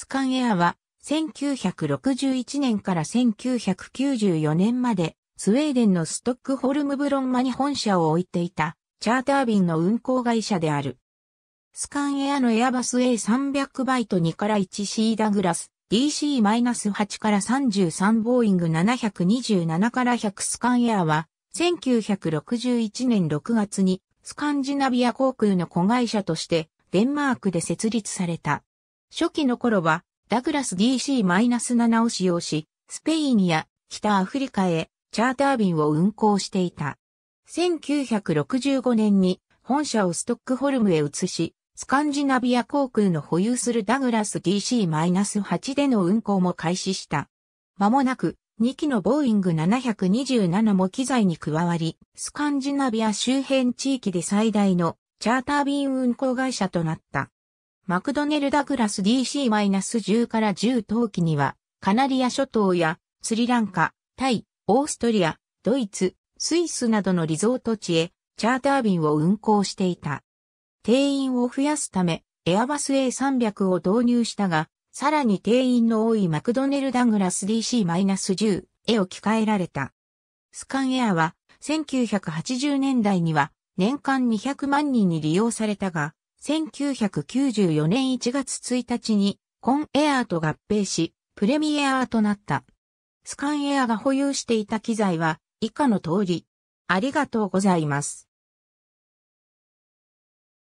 スカンエアは1961年から1994年までスウェーデンのストックホルムブロンマに本社を置いていたチャーター便の運航会社である。スカンエアのエアバス A300 バイト2から 1C ダグラス DC-8 から33ボーイング727から100スカンエアは1961年6月にスカンジナビア航空の子会社としてデンマークで設立された。初期の頃は、ダグラス DC-7 を使用し、スペインや北アフリカへチャーター便を運航していた。1965年に本社をストックホルムへ移し、スカンジナビア航空の保有するダグラス DC-8 での運航も開始した。間もなく2機のボーイング727も機材に加わり、スカンジナビア周辺地域で最大のチャーター便運航会社となった。マクドネル・ダグラス DC-10 から10冬季には、カナリア諸島やスリランカ、タイ、オーストリア、ドイツ、スイスなどのリゾート地へチャーター便を運行していた。定員を増やすため、エアバス A300 を導入したが、さらに定員の多いマクドネル・ダグラス DC-10 へ置き換えられた。スカンエアは1980年代には年間200万人に利用されたが、1994年1月1日にコンエアーと合併し、プレミエアーとなった。スカンエアが保有していた機材は以下の通り。ありがとうございます。